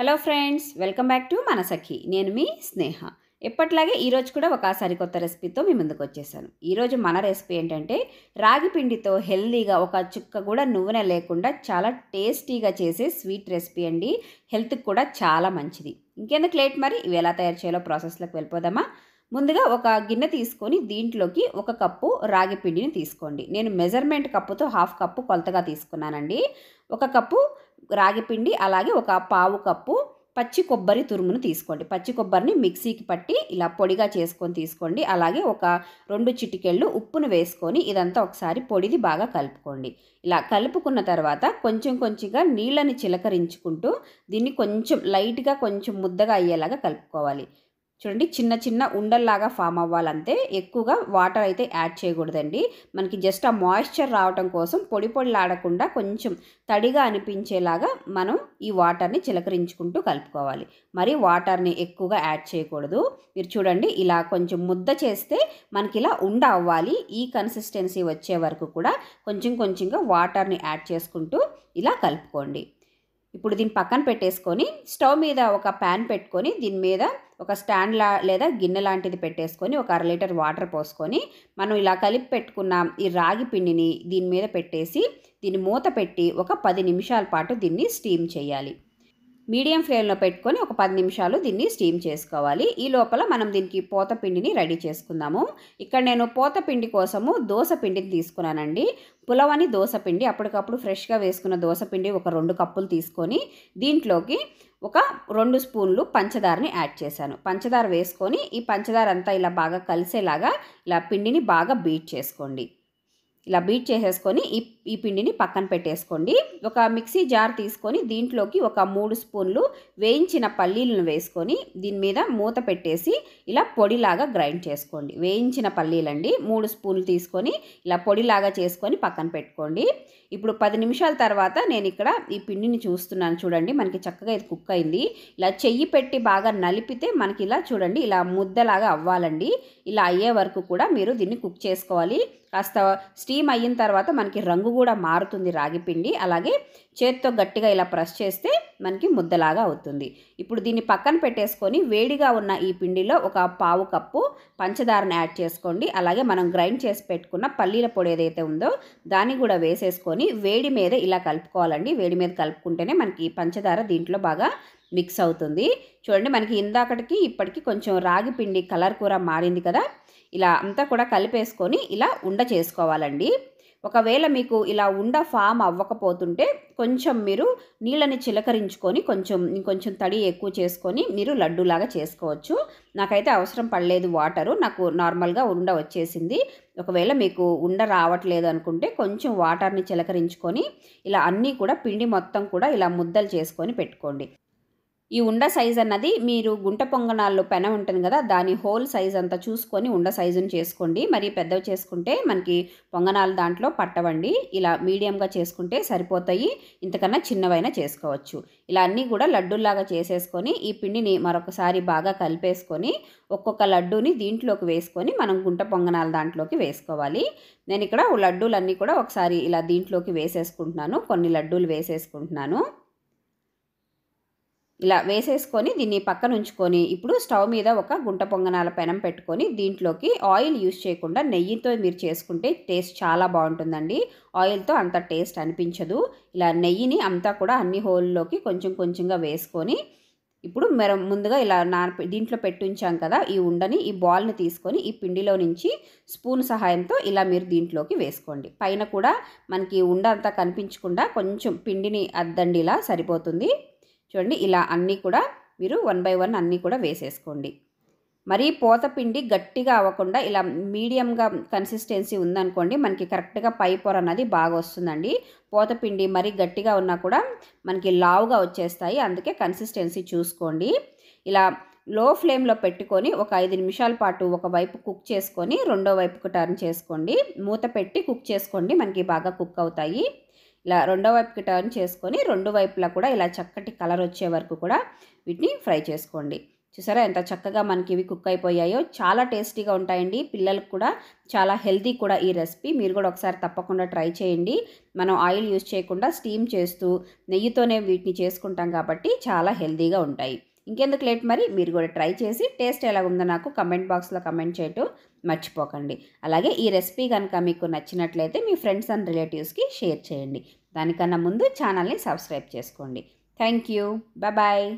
hello friends welcome back to మన సఖి నేను మీ స్నేహ ఎప్పట్లాగే ఈరోజు కూడా ఒక సరికొత్త రెసిపీతో మీ ముందుకు వచ్చేసాను ఈరోజు మన రెసిపీ ఏంటంటే రాగి పిండితో హెల్దీగా ఒక చుక్క కూడా నువ్వునే లేకుండా చాలా టేస్టీగా చేసే స్వీట్ రెసిపీ అండి హెల్త్కి కూడా చాలా మంచిది ఇంకెందుకు లేట్ మరి ఇవి ఎలా తయారు చేయాలో ప్రాసెస్లోకి వెళ్ళిపోదామా ముందుగా ఒక గిన్నె తీసుకొని దీంట్లోకి ఒక కప్పు రాగి పిండిని తీసుకోండి నేను మెజర్మెంట్ కప్పుతో హాఫ్ కప్పు కొలతగా తీసుకున్నానండి ఒక కప్పు రాగిపిండి అలాగే ఒక పావు కప్పు పచ్చి కొబ్బరి తురుమును తీసుకోండి పచ్చి కొబ్బరిని మిక్సీకి పట్టి ఇలా పొడిగా చేసుకొని తీసుకోండి అలాగే ఒక రెండు చిటికెళ్ళు ఉప్పును వేసుకొని ఇదంతా ఒకసారి పొడిది బాగా కలుపుకోండి ఇలా కలుపుకున్న తర్వాత కొంచెం కొంచెంగా నీళ్ళని చిలకరించుకుంటూ దీన్ని కొంచెం లైట్గా కొంచెం ముద్దగా అయ్యేలాగా కలుపుకోవాలి చూడండి చిన్న చిన్న ఉండల్లాగా ఫామ్ అవ్వాలంతే ఎక్కువగా వాటర్ అయితే యాడ్ చేయకూడదండి మనకి జస్ట్ ఆ మాయిశ్చర్ రావటం కోసం పొడి పొడిలాడకుండా కొంచెం తడిగా అనిపించేలాగా మనం ఈ వాటర్ని చిలకరించుకుంటూ కలుపుకోవాలి మరి వాటర్ని ఎక్కువగా యాడ్ చేయకూడదు మీరు చూడండి ఇలా కొంచెం ముద్ద చేస్తే మనకి ఇలా ఉండ అవ్వాలి ఈ కన్సిస్టెన్సీ వచ్చే వరకు కూడా కొంచెం కొంచెంగా వాటర్ని యాడ్ చేసుకుంటూ ఇలా కలుపుకోండి ఇప్పుడు దీన్ని పక్కన పెట్టేసుకొని స్టవ్ మీద ఒక ప్యాన్ పెట్టుకొని దీని మీద ఒక స్టాండ్ లా లేదా గిన్నె లాంటిది పెట్టేసుకొని ఒక అర లీటర్ వాటర్ పోసుకొని మనం ఇలా కలిపి పెట్టుకున్న ఈ రాగి పిండిని దీని మీద పెట్టేసి దీన్ని మూత పెట్టి ఒక పది నిమిషాల పాటు దీన్ని స్టీమ్ చేయాలి మీడియం ఫ్లేమ్లో పెట్టుకొని ఒక పది నిమిషాలు దీన్ని స్టీమ్ చేసుకోవాలి ఈ లోపల మనం దీనికి పోత పిండిని రెడీ చేసుకుందాము ఇక్కడ నేను పోత పిండి కోసము దోశ పిండిని తీసుకున్నానండి పులవని దోశ పిండి అప్పటికప్పుడు ఫ్రెష్గా వేసుకున్న దోశ పిండి ఒక రెండు కప్పులు తీసుకొని దీంట్లోకి ఒక రెండు స్పూన్లు పంచదారని యాడ్ చేశాను పంచదార వేసుకొని ఈ పంచదార అంతా ఇలా బాగా కలిసేలాగా ఇలా పిండిని బాగా బీట్ చేసుకోండి ఇలా బీట్ చేసేసుకొని ఈ ఈ పిండిని పక్కన పెట్టేసుకోండి ఒక మిక్సీ జార్ తీసుకొని దీంట్లోకి ఒక మూడు స్పూన్లు వేయించిన పల్లీలను వేసుకొని దీని మీద మూత పెట్టేసి ఇలా పొడిలాగా గ్రైండ్ చేసుకోండి వేయించిన పల్లీలండి మూడు స్పూన్లు తీసుకొని ఇలా పొడిలాగా చేసుకొని పక్కన పెట్టుకోండి ఇప్పుడు పది నిమిషాల తర్వాత నేను ఇక్కడ ఈ పిండిని చూస్తున్నాను చూడండి మనకి చక్కగా ఇది కుక్ అయింది ఇలా చెయ్యి పెట్టి బాగా నలిపితే మనకి ఇలా చూడండి ఇలా ముద్దలాగా అవ్వాలండి ఇలా అయ్యే వరకు కూడా మీరు దీన్ని కుక్ చేసుకోవాలి కాస్త స్టీమ్ అయిన తర్వాత మనకి రంగు కూడా మారుతుంది రాగి పిండి అలాగే చేత్తో గట్టిగా ఇలా ప్రెస్ చేస్తే మనకి ముద్దలాగా అవుతుంది ఇప్పుడు దీన్ని పక్కన పెట్టేసుకొని వేడిగా ఉన్న ఈ పిండిలో ఒక పావు కప్పు పంచదారను యాడ్ చేసుకోండి అలాగే మనం గ్రైండ్ చేసి పెట్టుకున్న పల్లీల పొడి ఏదైతే ఉందో దాన్ని కూడా వేసేసుకొని వేడి మీద ఇలా కలుపుకోవాలండి వేడి మీద కలుపుకుంటేనే మనకి పంచదార దీంట్లో బాగా మిక్స్ అవుతుంది చూడండి మనకి ఇందాకటికి ఇప్పటికి కొంచెం రాగి పిండి కలర్ కూర మారింది కదా ఇలా అంతా కూడా కలిపేసుకొని ఇలా ఉండ చేసుకోవాలండి ఒకవేళ మీకు ఇలా ఉండ ఫామ్ అవ్వకపోతుంటే కొంచెం మీరు నీళ్ళని చిలకరించుకొని కొంచెం ఇంకొంచెం తడి ఎక్కువ చేసుకొని మీరు లడ్డూలాగా చేసుకోవచ్చు నాకైతే అవసరం పడలేదు వాటరు నాకు నార్మల్గా ఉండ వచ్చేసింది ఒకవేళ మీకు ఉండ రావట్లేదు అనుకుంటే కొంచెం వాటర్ని చిలకరించుకొని ఇలా అన్నీ కూడా పిండి మొత్తం కూడా ఇలా ముద్దలు చేసుకొని పెట్టుకోండి ఈ ఉండ సైజ్ అన్నది మీరు గుంట పొంగనాల్లో పెన ఉంటుంది కదా దాని హోల్ సైజ్ అంతా చూసుకొని ఉండ సైజును చేసుకోండి మరి పెద్దవి చేసుకుంటే మనకి పొంగనాలు దాంట్లో పట్టవండి ఇలా మీడియంగా చేసుకుంటే సరిపోతాయి ఇంతకన్నా చిన్నవైనా చేసుకోవచ్చు ఇలా అన్నీ కూడా లడ్డూలాగా చేసేసుకొని ఈ పిండిని మరొకసారి బాగా కలిపేసుకొని ఒక్కొక్క లడ్డూని దీంట్లోకి వేసుకొని మనం గుంట పొంగనాల దాంట్లోకి వేసుకోవాలి నేను ఇక్కడ లడ్డూలన్నీ కూడా ఒకసారి ఇలా దీంట్లోకి వేసేసుకుంటున్నాను కొన్ని లడ్డూలు వేసేసుకుంటున్నాను ఇలా వేసేసుకొని దీన్ని పక్కన ఉంచుకొని ఇప్పుడు స్టవ్ మీద ఒక గుంట పొంగనాల పెనం పెట్టుకొని దీంట్లోకి ఆయిల్ యూస్ చేయకుండా నెయ్యితో మీరు చేసుకుంటే టేస్ట్ చాలా బాగుంటుందండి ఆయిల్తో అంత టేస్ట్ అనిపించదు ఇలా నెయ్యిని అంతా కూడా అన్ని హోల్లోకి కొంచెం కొంచెంగా వేసుకొని ఇప్పుడు మనం ముందుగా ఇలా నా దీంట్లో పెట్టుంచాం కదా ఈ ఉండని ఈ బాల్ని తీసుకొని ఈ పిండిలో నుంచి స్పూన్ సహాయంతో ఇలా మీరు దీంట్లోకి వేసుకోండి పైన కూడా మనకి ఉండ అంతా కనిపించకుండా కొంచెం పిండిని అద్దండి ఇలా సరిపోతుంది చూడండి ఇలా అన్నీ కూడా మీరు వన్ బై వన్ అన్నీ కూడా వేసేసుకోండి మరీ పోతపిండి గట్టిగా అవ్వకుండా ఇలా మీడియంగా కన్సిస్టెన్సీ ఉందనుకోండి మనకి కరెక్ట్గా పై పొర అన్నది బాగా వస్తుందండి పోతపిండి మరీ గట్టిగా ఉన్నా కూడా మనకి లావుగా వచ్చేస్తాయి అందుకే కన్సిస్టెన్సీ చూసుకోండి ఇలా లో ఫ్లేమ్లో పెట్టుకొని ఒక ఐదు నిమిషాల పాటు ఒక వైపు కుక్ చేసుకొని రెండో వైపుకు టర్న్ చేసుకోండి మూత పెట్టి కుక్ చేసుకోండి మనకి బాగా కుక్ అవుతాయి ఇలా రెండో వైపుకి టర్న్ చేసుకొని రెండు వైపులా కూడా ఇలా చక్కటి కలర్ వచ్చే వరకు కూడా వీటిని ఫ్రై చేసుకోండి చూసారా ఎంత చక్కగా మనకి ఇవి కుక్ అయిపోయాయో చాలా టేస్టీగా ఉంటాయండి పిల్లలకు కూడా చాలా హెల్తీ కూడా ఈ రెసిపీ మీరు కూడా ఒకసారి తప్పకుండా ట్రై చేయండి మనం ఆయిల్ యూజ్ చేయకుండా స్టీమ్ చేస్తూ నెయ్యితోనే వీటిని చేసుకుంటాం కాబట్టి చాలా హెల్తీగా ఉంటాయి ఇంకెందుకు లేట్ మరి మీరు కూడా ట్రై చేసి టేస్ట్ ఎలా ఉందో నాకు కమెంట్ బాక్స్లో కమెంట్ చేయటం మర్చిపోకండి అలాగే ఈ రెసిపీ కనుక మీకు నచ్చినట్లయితే మీ ఫ్రెండ్స్ అండ్ రిలేటివ్స్కి షేర్ చేయండి దానికన్నా ముందు ఛానల్ని సబ్స్క్రైబ్ చేసుకోండి థ్యాంక్ యూ బాయ్